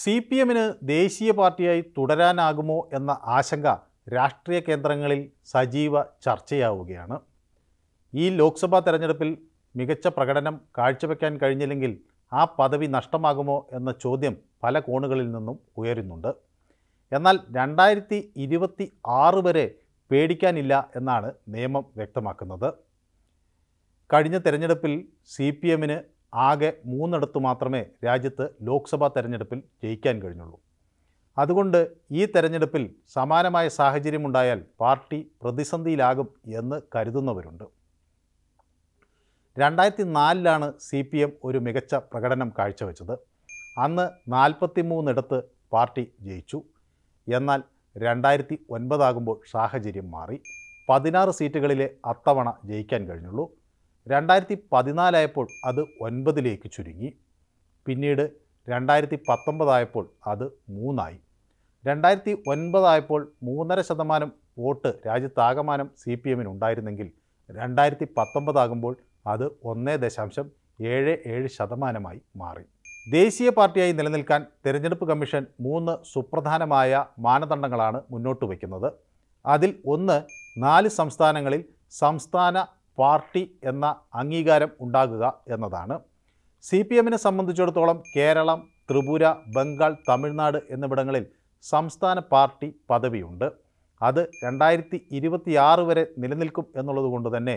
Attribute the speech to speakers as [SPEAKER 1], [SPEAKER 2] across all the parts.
[SPEAKER 1] C P എമ്മിന് ദേശീയ പാർട്ടിയായി തുടരാനാകുമോ എന്ന ആശങ്ക രാഷ്ട്രീയ കേന്ദ്രങ്ങളിൽ സജീവ ചർച്ചയാവുകയാണ് ഈ ലോക്സഭാ തെരഞ്ഞെടുപ്പിൽ മികച്ച പ്രകടനം കാഴ്ചവെക്കാൻ കഴിഞ്ഞില്ലെങ്കിൽ ആ പദവി നഷ്ടമാകുമോ എന്ന ചോദ്യം പല കോണുകളിൽ നിന്നും ഉയരുന്നുണ്ട് എന്നാൽ രണ്ടായിരത്തി ഇരുപത്തി ആറ് വരെ പേടിക്കാനില്ല എന്നാണ് നിയമം വ്യക്തമാക്കുന്നത് കഴിഞ്ഞ തെരഞ്ഞെടുപ്പിൽ സി പി എമ്മിന് ആകെ മൂന്നിടത്തു മാത്രമേ രാജ്യത്ത് ലോക്സഭാ തെരഞ്ഞെടുപ്പിൽ ജയിക്കാൻ കഴിഞ്ഞുള്ളൂ അതുകൊണ്ട് ഈ തെരഞ്ഞെടുപ്പിൽ സമാനമായ സാഹചര്യമുണ്ടായാൽ പാർട്ടി പ്രതിസന്ധിയിലാകും എന്ന് കരുതുന്നവരുണ്ട് രണ്ടായിരത്തി നാലിലാണ് സി പി എം ഒരു മികച്ച പ്രകടനം കാഴ്ചവെച്ചത് അന്ന് നാൽപ്പത്തി മൂന്നിടത്ത് പാർട്ടി ജയിച്ചു എന്നാൽ രണ്ടായിരത്തി ഒൻപതാകുമ്പോൾ സാഹചര്യം മാറി പതിനാറ് സീറ്റുകളിലെ അത്തവണ ജയിക്കാൻ കഴിഞ്ഞുള്ളൂ രണ്ടായിരത്തി പതിനാലായപ്പോൾ അത് ഒൻപതിലേക്ക് ചുരുങ്ങി പിന്നീട് രണ്ടായിരത്തി പത്തൊമ്പതായപ്പോൾ അത് മൂന്നായി രണ്ടായിരത്തി ഒൻപതായപ്പോൾ മൂന്നര ശതമാനം വോട്ട് രാജ്യത്താകമാനം സി പി എമ്മിന് ഉണ്ടായിരുന്നെങ്കിൽ രണ്ടായിരത്തി പത്തൊമ്പതാകുമ്പോൾ അത് ഒന്നേ ദശാംശം ഏഴ് ഏഴ് ശതമാനമായി മാറി ദേശീയ പാർട്ടിയായി നിലനിൽക്കാൻ തിരഞ്ഞെടുപ്പ് കമ്മീഷൻ മൂന്ന് സുപ്രധാനമായ മാനദണ്ഡങ്ങളാണ് മുന്നോട്ട് വയ്ക്കുന്നത് അതിൽ ഒന്ന് നാല് സംസ്ഥാനങ്ങളിൽ സംസ്ഥാന പാർട്ടി എന്ന അംഗീകാരം ഉണ്ടാകുക എന്നതാണ് സി പി എമ്മിനെ സംബന്ധിച്ചിടത്തോളം കേരളം ത്രിപുര ബംഗാൾ തമിഴ്നാട് എന്നിവിടങ്ങളിൽ സംസ്ഥാന പാർട്ടി പദവിയുണ്ട് അത് രണ്ടായിരത്തി ഇരുപത്തിയാറ് വരെ നിലനിൽക്കും എന്നുള്ളത് കൊണ്ട് തന്നെ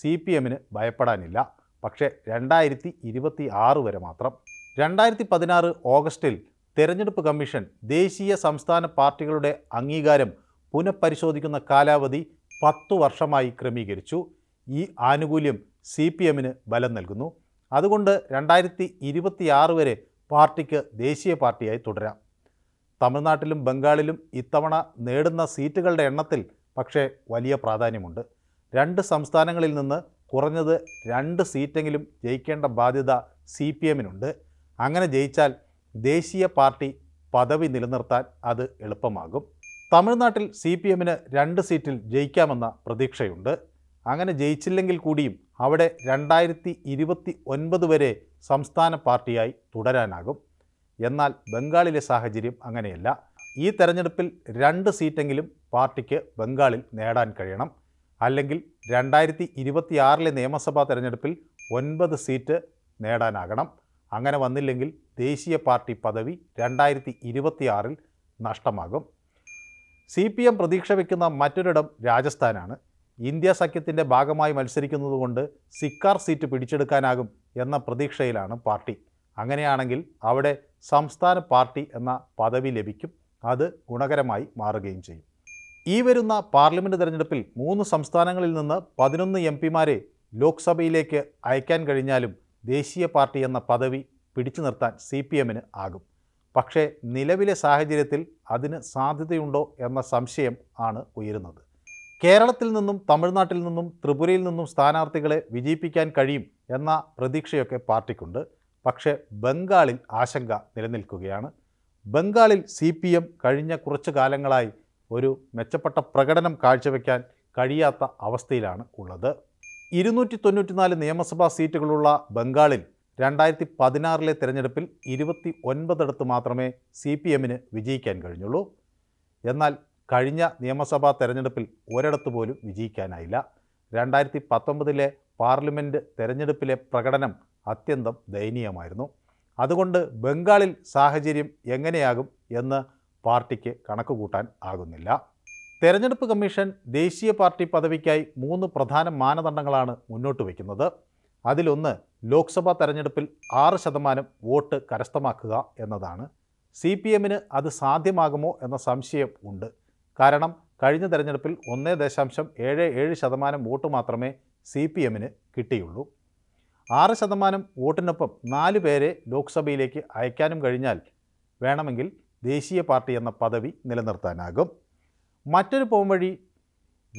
[SPEAKER 1] സി പി എമ്മിന് ഭയപ്പെടാനില്ല പക്ഷേ രണ്ടായിരത്തി ഇരുപത്തി ആറ് വരെ മാത്രം രണ്ടായിരത്തി പതിനാറ് ഓഗസ്റ്റിൽ തെരഞ്ഞെടുപ്പ് കമ്മീഷൻ ദേശീയ സംസ്ഥാന പാർട്ടികളുടെ അംഗീകാരം പുനഃപരിശോധിക്കുന്ന കാലാവധി പത്തു വർഷമായി ക്രമീകരിച്ചു ഈ ആനുകൂല്യം സി പി എമ്മിന് ബലം നൽകുന്നു അതുകൊണ്ട് രണ്ടായിരത്തി ഇരുപത്തിയാറ് വരെ പാർട്ടിക്ക് ദേശീയ പാർട്ടിയായി തുടരാം തമിഴ്നാട്ടിലും ബംഗാളിലും ഇത്തവണ നേടുന്ന സീറ്റുകളുടെ എണ്ണത്തിൽ പക്ഷേ വലിയ പ്രാധാന്യമുണ്ട് രണ്ട് സംസ്ഥാനങ്ങളിൽ നിന്ന് കുറഞ്ഞത് രണ്ട് സീറ്റെങ്കിലും ജയിക്കേണ്ട ബാധ്യത സി പി എമ്മിനുണ്ട് അങ്ങനെ ജയിച്ചാൽ ദേശീയ പാർട്ടി പദവി നിലനിർത്താൻ അത് എളുപ്പമാകും തമിഴ്നാട്ടിൽ സി പി എമ്മിന് രണ്ട് സീറ്റിൽ ജയിക്കാമെന്ന പ്രതീക്ഷയുണ്ട് അങ്ങനെ ജയിച്ചില്ലെങ്കിൽ കൂടിയും അവിടെ രണ്ടായിരത്തി ഇരുപത്തി ഒൻപത് വരെ സംസ്ഥാന പാർട്ടിയായി തുടരാനാകും എന്നാൽ ബംഗാളിലെ സാഹചര്യം അങ്ങനെയല്ല ഈ തെരഞ്ഞെടുപ്പിൽ രണ്ട് സീറ്റെങ്കിലും പാർട്ടിക്ക് ബംഗാളിൽ നേടാൻ കഴിയണം അല്ലെങ്കിൽ രണ്ടായിരത്തി ഇരുപത്തിയാറിലെ നിയമസഭാ തെരഞ്ഞെടുപ്പിൽ ഒൻപത് സീറ്റ് നേടാനാകണം അങ്ങനെ വന്നില്ലെങ്കിൽ ദേശീയ പാർട്ടി പദവി രണ്ടായിരത്തി ഇരുപത്തിയാറിൽ നഷ്ടമാകും സി പി എം പ്രതീക്ഷ വയ്ക്കുന്ന മറ്റൊരിടം രാജസ്ഥാനാണ് ഇന്ത്യ സഖ്യത്തിൻ്റെ ഭാഗമായി മത്സരിക്കുന്നതുകൊണ്ട് സിക്കാർ സീറ്റ് പിടിച്ചെടുക്കാനാകും എന്ന പ്രതീക്ഷയിലാണ് പാർട്ടി അങ്ങനെയാണെങ്കിൽ അവിടെ സംസ്ഥാന പാർട്ടി എന്ന പദവി ലഭിക്കും അത് ഗുണകരമായി മാറുകയും ചെയ്യും ഈ വരുന്ന പാർലമെൻറ്റ് തെരഞ്ഞെടുപ്പിൽ മൂന്ന് സംസ്ഥാനങ്ങളിൽ നിന്ന് പതിനൊന്ന് എം പിമാരെ ലോക്സഭയിലേക്ക് അയക്കാൻ കഴിഞ്ഞാലും ദേശീയ പാർട്ടി എന്ന പദവി പിടിച്ചു നിർത്താൻ സി പി എമ്മിന് ആകും പക്ഷേ നിലവിലെ സാഹചര്യത്തിൽ അതിന് സാധ്യതയുണ്ടോ എന്ന സംശയം ആണ് ഉയരുന്നത് കേരളത്തിൽ നിന്നും തമിഴ്നാട്ടിൽ നിന്നും ത്രിപുരയിൽ നിന്നും സ്ഥാനാർത്ഥികളെ വിജയിപ്പിക്കാൻ കഴിയും എന്ന പ്രതീക്ഷയൊക്കെ പാർട്ടിക്കുണ്ട് പക്ഷേ ബംഗാളിൽ ആശങ്ക നിലനിൽക്കുകയാണ് ബംഗാളിൽ സി പി എം കഴിഞ്ഞ കുറച്ച് കാലങ്ങളായി ഒരു മെച്ചപ്പെട്ട പ്രകടനം കാഴ്ചവെക്കാൻ കഴിയാത്ത അവസ്ഥയിലാണ് ഉള്ളത് ഇരുന്നൂറ്റി തൊണ്ണൂറ്റിനാല് നിയമസഭാ സീറ്റുകളുള്ള ബംഗാളിൽ രണ്ടായിരത്തി പതിനാറിലെ തിരഞ്ഞെടുപ്പിൽ ഇരുപത്തി ഒൻപതിടത്ത് മാത്രമേ സി പി എമ്മിന് വിജയിക്കാൻ കഴിഞ്ഞുള്ളൂ എന്നാൽ കഴിഞ്ഞ നിയമസഭാ തെരഞ്ഞെടുപ്പിൽ ഒരിടത്ത് പോലും വിജയിക്കാനായില്ല രണ്ടായിരത്തി പത്തൊമ്പതിലെ പാർലമെൻറ്റ് തെരഞ്ഞെടുപ്പിലെ പ്രകടനം അത്യന്തം ദയനീയമായിരുന്നു അതുകൊണ്ട് ബംഗാളിൽ സാഹചര്യം എങ്ങനെയാകും എന്ന് പാർട്ടിക്ക് കണക്കുകൂട്ടാൻ ആകുന്നില്ല തെരഞ്ഞെടുപ്പ് കമ്മീഷൻ ദേശീയ പാർട്ടി പദവിക്കായി മൂന്ന് പ്രധാന മാനദണ്ഡങ്ങളാണ് മുന്നോട്ട് വയ്ക്കുന്നത് അതിലൊന്ന് ലോക്സഭാ തെരഞ്ഞെടുപ്പിൽ ആറ് ശതമാനം വോട്ട് കരസ്ഥമാക്കുക എന്നതാണ് സി പി എമ്മിന് അത് സാധ്യമാകുമോ എന്ന സംശയം ഉണ്ട് കാരണം കഴിഞ്ഞ തെരഞ്ഞെടുപ്പിൽ ഒന്നേ ദശാംശം ഏഴ് ഏഴ് ശതമാനം വോട്ട് മാത്രമേ സി പി എമ്മിന് കിട്ടിയുള്ളൂ ആറ് ശതമാനം വോട്ടിനൊപ്പം നാല് പേരെ ലോക്സഭയിലേക്ക് അയക്കാനും കഴിഞ്ഞാൽ വേണമെങ്കിൽ ദേശീയ പാർട്ടി എന്ന പദവി നിലനിർത്താനാകും മറ്റൊരു പോംവഴി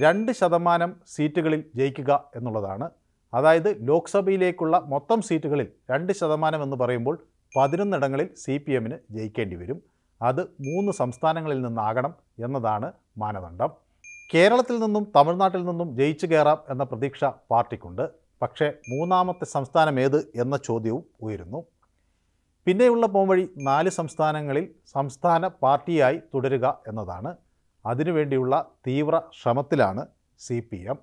[SPEAKER 1] രണ്ട് ശതമാനം സീറ്റുകളിൽ ജയിക്കുക എന്നുള്ളതാണ് അതായത് ലോക്സഭയിലേക്കുള്ള മൊത്തം സീറ്റുകളിൽ രണ്ട് ശതമാനം എന്ന് പറയുമ്പോൾ പതിനൊന്നിടങ്ങളിൽ സി പി എമ്മിന് ജയിക്കേണ്ടി വരും അത് മൂന്ന് സംസ്ഥാനങ്ങളിൽ നിന്നാകണം എന്നതാണ് മാനദണ്ഡം കേരളത്തിൽ നിന്നും തമിഴ്നാട്ടിൽ നിന്നും ജയിച്ചു കയറാം എന്ന പ്രതീക്ഷ പാർട്ടിക്കുണ്ട് പക്ഷേ മൂന്നാമത്തെ സംസ്ഥാനം ഏത് എന്ന ചോദ്യവും ഉയരുന്നു പിന്നെയുള്ള പോംവഴി നാല് സംസ്ഥാനങ്ങളിൽ സംസ്ഥാന പാർട്ടിയായി തുടരുക എന്നതാണ് അതിനുവേണ്ടിയുള്ള തീവ്ര ശ്രമത്തിലാണ് സി പി എം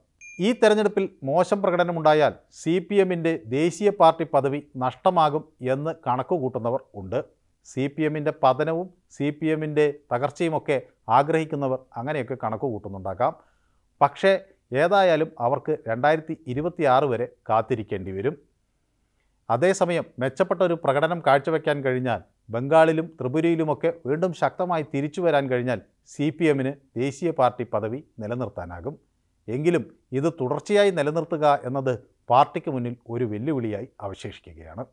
[SPEAKER 1] ഈ തെരഞ്ഞെടുപ്പിൽ മോശം പ്രകടനമുണ്ടായാൽ സി പി എമ്മിൻ്റെ ദേശീയ പാർട്ടി പദവി നഷ്ടമാകും എന്ന് കണക്കുകൂട്ടുന്നവർ ഉണ്ട് സി പി എമ്മിൻ്റെ പതനവും സി പി എമ്മിൻ്റെ തകർച്ചയുമൊക്കെ ആഗ്രഹിക്കുന്നവർ അങ്ങനെയൊക്കെ കണക്ക് കൂട്ടുന്നുണ്ടാക്കാം പക്ഷേ ഏതായാലും അവർക്ക് രണ്ടായിരത്തി ഇരുപത്തിയാറ് വരെ കാത്തിരിക്കേണ്ടി വരും അതേസമയം മെച്ചപ്പെട്ട ഒരു പ്രകടനം കാഴ്ചവെക്കാൻ കഴിഞ്ഞാൽ ബംഗാളിലും ത്രിപുരയിലുമൊക്കെ വീണ്ടും ശക്തമായി തിരിച്ചു വരാൻ കഴിഞ്ഞാൽ സി പി എമ്മിന് ദേശീയ പാർട്ടി പദവി നിലനിർത്താനാകും എങ്കിലും ഇത് തുടർച്ചയായി നിലനിർത്തുക എന്നത് പാർട്ടിക്ക് മുന്നിൽ ഒരു വെല്ലുവിളിയായി അവശേഷിക്കുകയാണ്